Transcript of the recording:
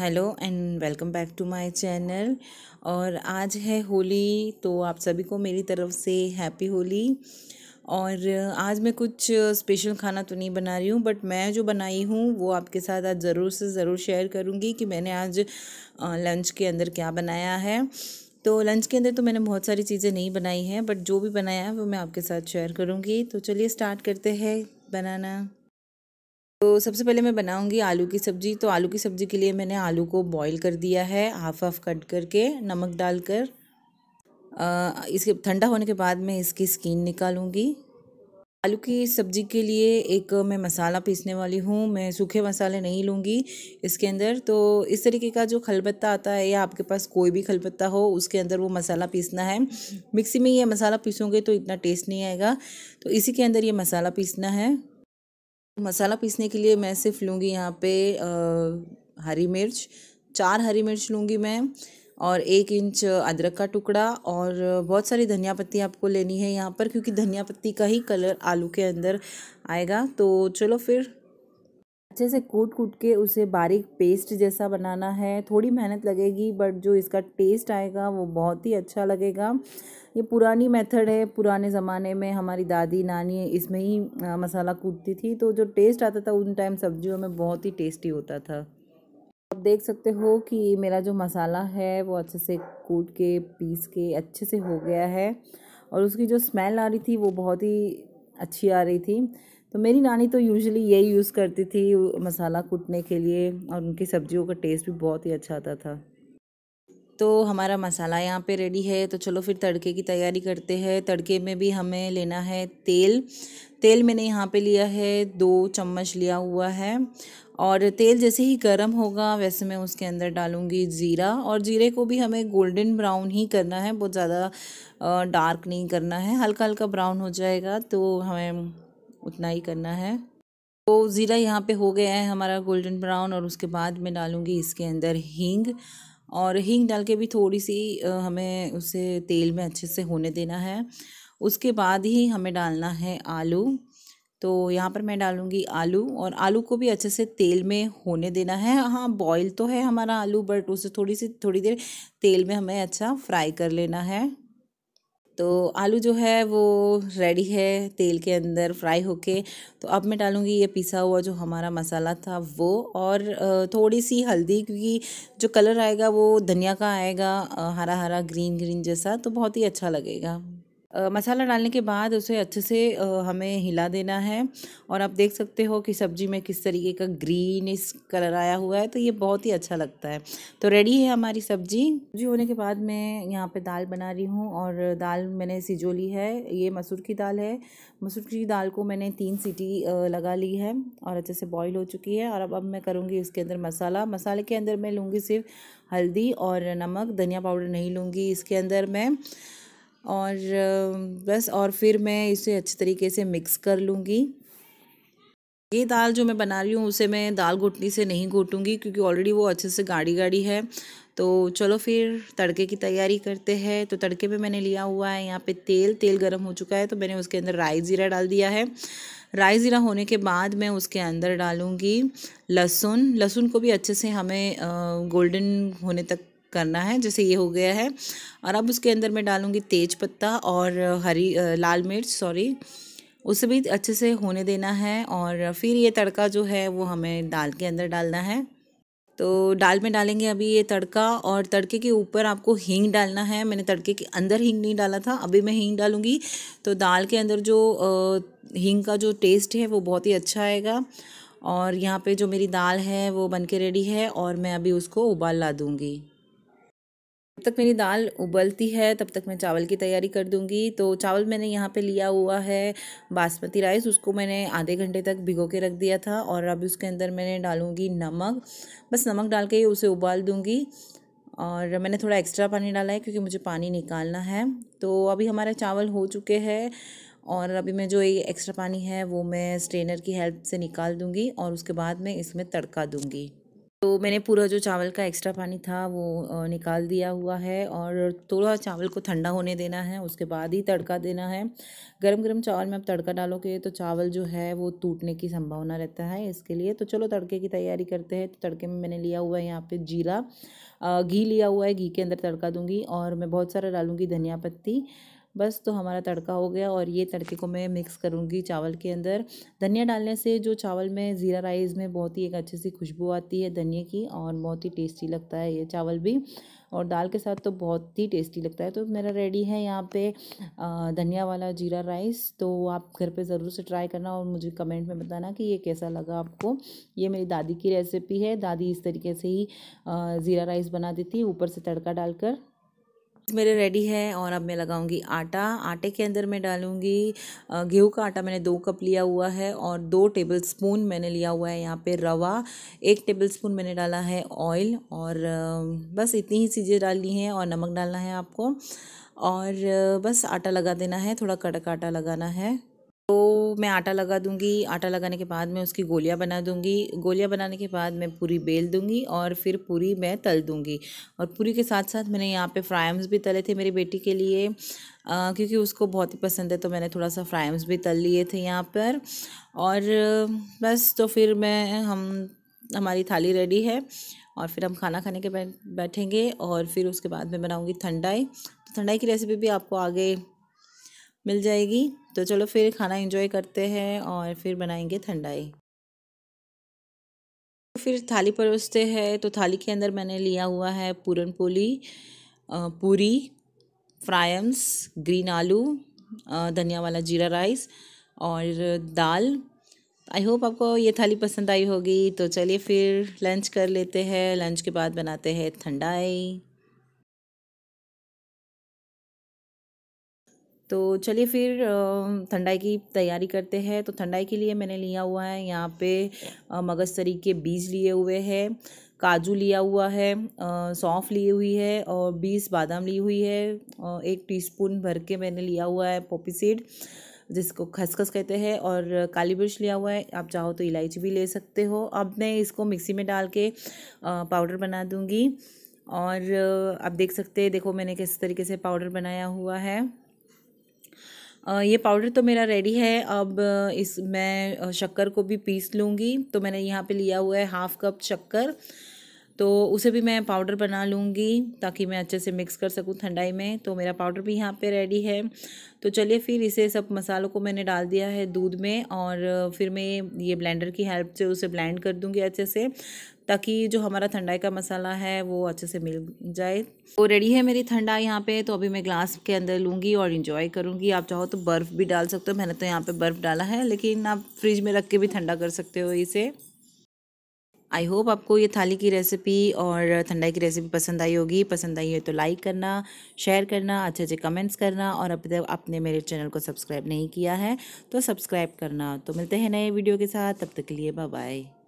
hello and welcome back to my channel और आज है होली तो आप सभी को मेरी तरफ से हैप्पी होली और आज मैं कुछ स्पेशल खाना तो नहीं बना रही हूँ बट मैं जो बनाई हूँ वो आपके साथ आज ज़रूर से ज़रूर शेयर करूँगी कि मैंने आज लंच के अंदर क्या बनाया है तो लंच के अंदर तो मैंने बहुत सारी चीज़ें नहीं बनाई हैं बट जो भी बनाया है वो मैं आपके साथ शेयर करूँगी तो चलिए स्टार्ट करते हैं बनाना तो सबसे पहले मैं बनाऊंगी आलू की सब्ज़ी तो आलू की सब्ज़ी के लिए मैंने आलू को बॉईल कर दिया है हाफ हाफ कट करके नमक डालकर इसके ठंडा होने के बाद मैं इसकी स्किन निकालूंगी आलू की सब्ज़ी के लिए एक मैं मसाला पीसने वाली हूँ मैं सूखे मसाले नहीं लूँगी इसके अंदर तो इस तरीके का जो खलबत्ता आता है या आपके पास कोई भी खलबत्ता हो उसके अंदर वो मसाला पीसना है मिक्सी में ये मसाला पीसोगे तो इतना टेस्ट नहीं आएगा तो इसी के अंदर ये मसाला पीसना है मसाला पीसने के लिए मैं सिर्फ लूँगी यहाँ पे आ, हरी मिर्च चार हरी मिर्च लूँगी मैं और एक इंच अदरक का टुकड़ा और बहुत सारी धनिया पत्ती आपको लेनी है यहाँ पर क्योंकि धनिया पत्ती का ही कलर आलू के अंदर आएगा तो चलो फिर अच्छे से कूट कूट के उसे बारीक पेस्ट जैसा बनाना है थोड़ी मेहनत लगेगी बट जो इसका टेस्ट आएगा वो बहुत ही अच्छा लगेगा ये पुरानी मेथड है पुराने ज़माने में हमारी दादी नानी इसमें ही मसाला कूटती थी तो जो टेस्ट आता था उन टाइम सब्जियों में बहुत ही टेस्टी होता था आप देख सकते हो कि मेरा जो मसाला है वो अच्छे से कूट के पीस के अच्छे से हो गया है और उसकी जो स्मेल आ रही थी वो बहुत ही अच्छी आ रही थी तो मेरी नानी तो यूजुअली यही यूज़ करती थी मसाला कूटने के लिए और उनकी सब्जियों का टेस्ट भी बहुत ही अच्छा आता था तो हमारा मसाला यहाँ पे रेडी है तो चलो फिर तड़के की तैयारी करते हैं तड़के में भी हमें लेना है तेल तेल मैंने यहाँ पे लिया है दो चम्मच लिया हुआ है और तेल जैसे ही गर्म होगा वैसे मैं उसके अंदर डालूँगी ज़ीरा और जीरे को भी हमें गोल्डन ब्राउन ही करना है बहुत ज़्यादा डार्क नहीं करना है हल्का हल्का ब्राउन हो जाएगा तो हमें उतना ही करना है तो ज़ीरा यहाँ पे हो गया है हमारा गोल्डन ब्राउन और उसके बाद मैं डालूँगी इसके अंदर हींग और हींग डाल के भी थोड़ी सी हमें उसे तेल में अच्छे से होने देना है उसके बाद ही हमें डालना है आलू तो यहाँ पर मैं डालूँगी आलू और आलू को भी अच्छे से तेल में होने देना है हाँ बॉईल तो है हमारा आलू बट उसे थोड़ी सी थोड़ी देर तेल में हमें अच्छा फ्राई कर लेना है तो आलू जो है वो रेडी है तेल के अंदर फ्राई होके तो अब मैं डालूँगी ये पिसा हुआ जो हमारा मसाला था वो और थोड़ी सी हल्दी क्योंकि जो कलर आएगा वो धनिया का आएगा हरा हरा ग्रीन ग्रीन जैसा तो बहुत ही अच्छा लगेगा मसाला डालने के बाद उसे अच्छे से हमें हिला देना है और आप देख सकते हो कि सब्जी में किस तरीके का ग्रीनिश कलर आया हुआ है तो ये बहुत ही अच्छा लगता है तो रेडी है हमारी सब्जी सब्जी होने के बाद मैं यहाँ पे दाल बना रही हूँ और दाल मैंने सिजोली है ये मसूर की दाल है मसूर की दाल को मैंने तीन सीटी लगा ली है और अच्छे से बॉयल हो चुकी है और अब अब मैं करूँगी इसके अंदर मसाला मसाले के अंदर मैं लूँगी सिर्फ हल्दी और नमक धनिया पाउडर नहीं लूँगी इसके अंदर मैं और बस और फिर मैं इसे अच्छे तरीके से मिक्स कर लूँगी ये दाल जो मैं बना रही हूँ उसे मैं दाल घुटनी से नहीं घोटूँगी क्योंकि ऑलरेडी वो अच्छे से गाढ़ी गाढ़ी है तो चलो फिर तड़के की तैयारी करते हैं तो तड़के में मैंने लिया हुआ है यहाँ पे तेल तेल गर्म हो चुका है तो मैंने उसके अंदर राई ज़ीरा डाल दिया है राई ज़ीरा होने के बाद मैं उसके अंदर डालूँगी लहसुन लहसुन को भी अच्छे से हमें गोल्डन होने तक करना है जैसे ये हो गया है और अब उसके अंदर मैं डालूँगी तेज पत्ता और हरी लाल मिर्च सॉरी उसे भी अच्छे से होने देना है और फिर ये तड़का जो है वो हमें दाल के अंदर डालना है तो दाल में डालेंगे अभी ये तड़का और तड़के के ऊपर आपको हींग डालना है मैंने तड़के के अंदर हींग नहीं डाला था अभी मैं हींग डालूँगी तो दाल के अंदर जो हींग का जो टेस्ट है वो बहुत ही अच्छा आएगा और यहाँ पे जो मेरी दाल है वो बन के रेडी है और मैं अभी उसको उबाल ला दूँगी जब तक मेरी दाल उबलती है तब तक मैं चावल की तैयारी कर दूंगी तो चावल मैंने यहाँ पे लिया हुआ है बासमती राइस उसको मैंने आधे घंटे तक भिगो के रख दिया था और अब उसके अंदर मैंने डालूँगी नमक बस नमक डाल के उसे उबाल दूँगी और मैंने थोड़ा एक्स्ट्रा पानी डाला है क्योंकि मुझे पानी निकालना है तो अभी हमारे चावल हो चुके हैं और अभी मैं जो ये एक्स्ट्रा पानी है वो मैं स्ट्रेनर की हेल्प से निकाल दूँगी और उसके बाद मैं इसमें तड़का दूँगी तो मैंने पूरा जो चावल का एक्स्ट्रा पानी था वो निकाल दिया हुआ है और थोड़ा चावल को ठंडा होने देना है उसके बाद ही तड़का देना है गरम गरम चावल में आप तड़का डालोगे तो चावल जो है वो टूटने की संभावना रहता है इसके लिए तो चलो तड़के की तैयारी करते हैं तो तड़के में मैंने लिया हुआ है यहाँ पर जीरा घी लिया हुआ है घी के अंदर तड़का दूँगी और मैं बहुत सारा डालूँगी धनिया पत्ती बस तो हमारा तड़का हो गया और ये तड़के को मैं मिक्स करूँगी चावल के अंदर धनिया डालने से जो चावल में ज़ीरा राइस में बहुत ही एक अच्छी सी खुशबू आती है धनिया की और बहुत ही टेस्टी लगता है ये चावल भी और दाल के साथ तो बहुत ही टेस्टी लगता है तो मेरा रेडी है यहाँ पे धनिया वाला जीरा राइस तो आप घर पे ज़रूर से ट्राई करना और मुझे कमेंट में बताना कि ये कैसा लगा आपको ये मेरी दादी की रेसिपी है दादी इस तरीके से ही ज़ीरा राइस देती है ऊपर से तड़का डालकर मेरे रेडी है और अब मैं लगाऊंगी आटा आटे के अंदर मैं डालूंगी गेहूं का आटा मैंने दो कप लिया हुआ है और दो टेबल स्पून मैंने लिया हुआ है यहाँ पे रवा एक टेबल स्पून मैंने डाला है ऑयल और बस इतनी ही चीज़ें डालनी है और नमक डालना है आपको और बस आटा लगा देना है थोड़ा कड़क आटा लगाना है तो मैं आटा लगा दूंगी आटा लगाने के बाद मैं उसकी गोलियां बना दूंगी गोलियां बनाने के बाद मैं पूरी बेल दूंगी और फिर पूरी मैं तल दूंगी और पूरी के साथ साथ मैंने यहाँ पे फ्राइम्स भी तले थे मेरी बेटी के लिए आ, क्योंकि उसको बहुत ही पसंद है तो मैंने थोड़ा सा फ्राइम्स भी तल लिए थे यहाँ पर और बस तो फिर मैं हम हमारी थाली रेडी है और फिर हम खाना खाने के बैठेंगे और फिर उसके बाद मैं बनाऊँगी ठंडाई तो ठंडाई की रेसिपी भी आपको आगे मिल जाएगी तो चलो फिर खाना एंजॉय करते हैं और फिर बनाएंगे ठंडाई फिर थाली परोसते हैं तो थाली के अंदर मैंने लिया हुआ है पूरन पोली पूरी फ्रायम्स ग्रीन आलू धनिया वाला जीरा राइस और दाल आई होप आपको ये थाली पसंद आई होगी तो चलिए फिर लंच कर लेते हैं लंच के बाद बनाते हैं ठंडाई तो चलिए फिर ठंडाई की तैयारी करते हैं तो ठंडाई के लिए मैंने लिया हुआ है यहाँ पे मगजतरी के बीज लिए हुए हैं काजू लिया हुआ है सौंफ ली हुई है और बीस बादाम ली हुई है एक टीस्पून भर के मैंने लिया हुआ है पोपी सीड जिसको खसखस कहते हैं और काली मिर्च लिया हुआ है आप चाहो तो इलायची भी ले सकते हो अब मैं इसको मिक्सी में डाल के पाउडर बना दूँगी और आप देख सकते हैं देखो मैंने किस तरीके से पाउडर बनाया हुआ है ये पाउडर तो मेरा रेडी है अब इस मैं शक्कर को भी पीस लूँगी तो मैंने यहाँ पे लिया हुआ है हाफ़ कप शक्कर तो उसे भी मैं पाउडर बना लूँगी ताकि मैं अच्छे से मिक्स कर सकूँ ठंडाई में तो मेरा पाउडर भी यहाँ पे रेडी है तो चलिए फिर इसे सब मसालों को मैंने डाल दिया है दूध में और फिर मैं ये ब्लेंडर की हेल्प से उसे ब्लेंड कर दूँगी अच्छे से ताकि जो हमारा ठंडाई का मसाला है वो अच्छे से मिल जाए तो रेडी है मेरी ठंडा यहाँ पे तो अभी मैं ग्लास के अंदर लूँगी और इन्जॉय करूँगी आप चाहो तो बर्फ़ भी डाल सकते हो मैंने तो यहाँ पे बर्फ़ डाला है लेकिन आप फ्रिज में रख के भी ठंडा कर सकते हो इसे आई होप आपको ये थाली की रेसिपी और ठंडाई की रेसिपी पसंद आई होगी पसंद आई है तो लाइक करना शेयर करना अच्छे अच्छे कमेंट्स करना और अब तक आपने मेरे चैनल को सब्सक्राइब नहीं किया है तो सब्सक्राइब करना तो मिलते हैं नए वीडियो के साथ तब तक के लिए बाय बाय